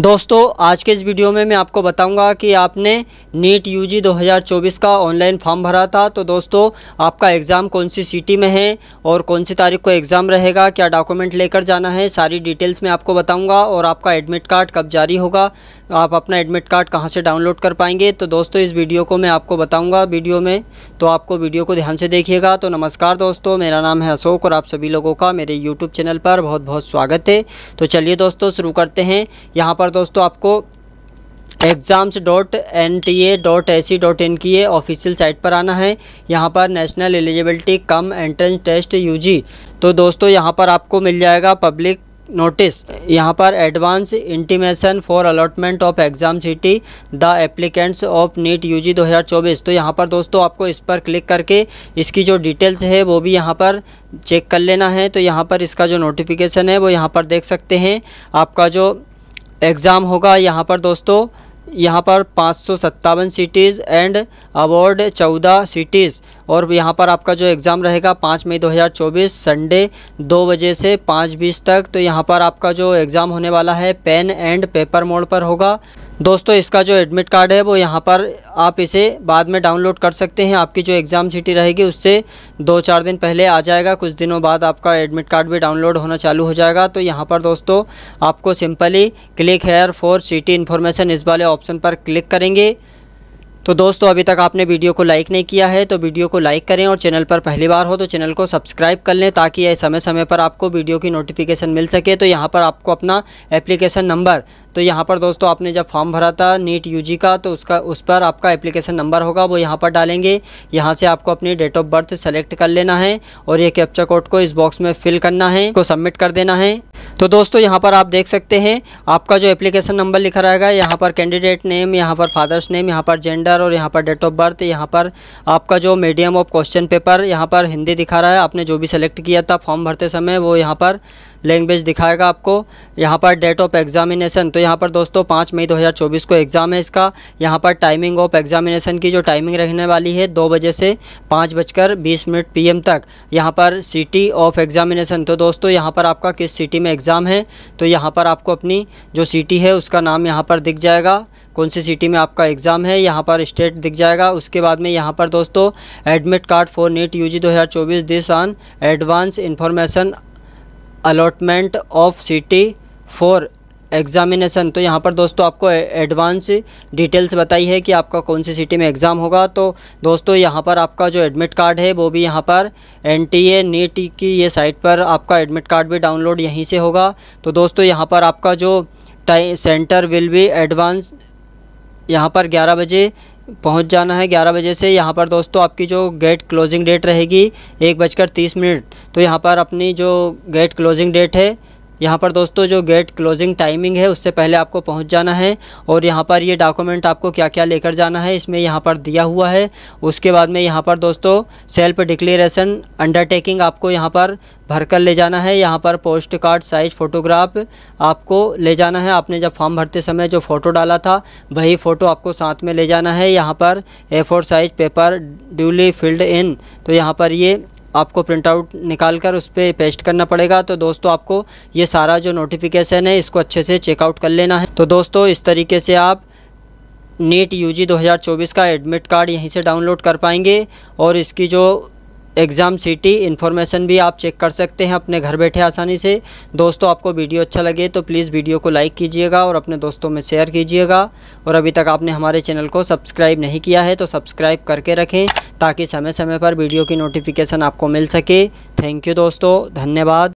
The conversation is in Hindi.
दोस्तों आज के इस वीडियो में मैं आपको बताऊंगा कि आपने नीट यूजी 2024 का ऑनलाइन फॉर्म भरा था तो दोस्तों आपका एग्ज़ाम कौन सी सिटी में है और कौन सी तारीख को एग्ज़ाम रहेगा क्या डॉक्यूमेंट लेकर जाना है सारी डिटेल्स मैं आपको बताऊंगा और आपका एडमिट कार्ड कब जारी होगा आप अपना एडमिट कार्ड कहाँ से डाउनलोड कर पाएंगे तो दोस्तों इस वीडियो को मैं आपको बताऊँगा वीडियो में तो आपको वीडियो को ध्यान से देखिएगा तो नमस्कार दोस्तों मेरा नाम है अशोक और आप सभी लोगों का मेरे यूट्यूब चैनल पर बहुत बहुत स्वागत है तो चलिए दोस्तों शुरू करते हैं यहाँ पर पर दोस्तों आपको exams dot N T A dot A C dot in की ऑफिशियल साइट पर आना है यहाँ पर National Eligibility cum Entrance Test U G तो दोस्तों यहाँ पर आपको मिल जाएगा पब्लिक नोटिस यहाँ पर advance intimation for allotment of exam city the applicants of NEET हज़ार चौबीस तो यहाँ पर दोस्तों आपको इस पर क्लिक करके इसकी जो डिटेल्स है वो भी यहाँ पर चेक कर लेना है तो यहाँ पर इसका जो नोटिफिकेशन है वो यहाँ पर देख सकते हैं आपका जो एग्ज़ाम होगा यहाँ पर दोस्तों यहाँ पर पाँच सौ सत्तावन सिटीज़ एंड अवार्ड चौदह सिटीज़ और यहाँ पर आपका जो एग्ज़ाम रहेगा पाँच मई 2024 संडे दो बजे से पाँच बीस तक तो यहाँ पर आपका जो एग्ज़ाम होने वाला है पेन एंड पेपर मोड पर होगा दोस्तों इसका जो एडमिट कार्ड है वो यहाँ पर आप इसे बाद में डाउनलोड कर सकते हैं आपकी जो एग्ज़ाम सिटी रहेगी उससे दो चार दिन पहले आ जाएगा कुछ दिनों बाद आपका एडमिट कार्ड भी डाउनलोड होना चालू हो जाएगा तो यहाँ पर दोस्तों आपको simply click here for city information इस वाले ऑप्शन पर क्लिक करेंगे तो दोस्तों अभी तक आपने वीडियो को लाइक नहीं किया है तो वीडियो को लाइक करें और चैनल पर पहली बार हो तो चैनल को सब्सक्राइब कर लें ताकि समय समय पर आपको वीडियो की नोटिफिकेशन मिल सके तो यहाँ पर आपको अपना एप्लीकेशन नंबर तो यहाँ पर दोस्तों आपने जब फॉर्म भरा था नीट यूजी का तो उसका उस पर आपका एप्लीकेशन नंबर होगा वो यहाँ पर डालेंगे यहाँ से आपको अपनी डेट ऑफ बर्थ सेलेक्ट कर लेना है और ये कैप्चा कोड को इस बॉक्स में फिल करना है को सबमिट कर देना है तो दोस्तों यहाँ पर आप देख सकते हैं आपका जो एप्लीकेशन नंबर लिखा रहेगा यहाँ पर कैंडिडेट नेम यहाँ पर फादर्स नेम यहाँ पर जेंडर और यहाँ पर डेट ऑफ बर्थ यहाँ पर आपका जो मीडियम ऑफ क्वेश्चन पेपर यहाँ पर हिंदी दिखा रहा है आपने जो भी सेलेक्ट किया था फॉर्म भरते समय वो यहाँ पर लैंग्वेज दिखाएगा आपको यहाँ पर डेट ऑफ एग्जामिनेशन तो यहाँ पर दोस्तों पाँच मई 2024 को एग्ज़ाम है इसका यहाँ पर टाइमिंग ऑफ एग्जामिनेशन की जो टाइमिंग रहने वाली है दो बजे से पाँच बजकर बीस मिनट पी तक यहाँ पर सिटी ऑफ एग्ज़ामिनेशन तो दोस्तों यहाँ पर आपका किस सिटी में एग्ज़ाम है तो यहाँ पर आपको अपनी जो सिटी है उसका नाम यहाँ पर दिख जाएगा कौन सी सिटी में आपका एग्ज़ाम है यहाँ पर स्टेट दिख जाएगा उसके बाद में यहाँ पर दोस्तों एडमिट कार्ड फॉर दो UG 2024 this on advance information allotment of city for examination तो यहाँ पर दोस्तों आपको एडवांस डिटेल्स बताई है कि आपका कौन सी सिटी में एग्ज़ाम होगा तो दोस्तों यहाँ पर आपका जो एडमिट कार्ड है वो भी यहाँ पर एन टी ए नीट की ये साइट पर आपका एडमिट कार्ड भी डाउनलोड यहीं से होगा तो दोस्तों यहाँ पर आपका जो टाइ सेंटर विल बी एडवांस यहाँ पर 11 बजे पहुँच जाना है 11 बजे से यहाँ पर दोस्तों आपकी जो गेट क्लोजिंग डेट रहेगी एक बजकर तीस मिनट तो यहाँ पर अपनी जो गेट क्लोजिंग डेट है यहाँ पर दोस्तों जो गेट क्लोजिंग टाइमिंग है उससे पहले आपको पहुँच जाना है और यहाँ पर ये डॉक्यूमेंट आपको क्या क्या लेकर जाना है इसमें यहाँ पर दिया हुआ है उसके बाद में यहाँ पर दोस्तों सेल्फ डिक्लेरेशन अंडरटेकिंग आपको यहाँ पर भर कर ले जाना है यहाँ पर पोस्ट कार्ड साइज़ फ़ोटोग्राफ आपको ले जाना है आपने जब फॉर्म भरते समय जो फ़ोटो डाला था वही फ़ोटो आपको साथ में ले जाना है यहाँ पर A four size paper duly filled in तो यहाँ पर ये आपको प्रिंट आउट निकाल कर उस पर पेस्ट करना पड़ेगा तो दोस्तों आपको ये सारा जो नोटिफिकेशन है इसको अच्छे से चेकआउट कर लेना है तो दोस्तों इस तरीके से आप नीट यूजी 2024 का एडमिट कार्ड यहीं से डाउनलोड कर पाएंगे और इसकी जो एग्ज़ाम सिटी इन्फॉर्मेशन भी आप चेक कर सकते हैं अपने घर बैठे आसानी से दोस्तों आपको वीडियो अच्छा लगे तो प्लीज़ वीडियो को लाइक कीजिएगा और अपने दोस्तों में शेयर कीजिएगा और अभी तक आपने हमारे चैनल को सब्सक्राइब नहीं किया है तो सब्सक्राइब करके रखें ताकि समय समय पर वीडियो की नोटिफिकेशन आपको मिल सके थैंक यू दोस्तों धन्यवाद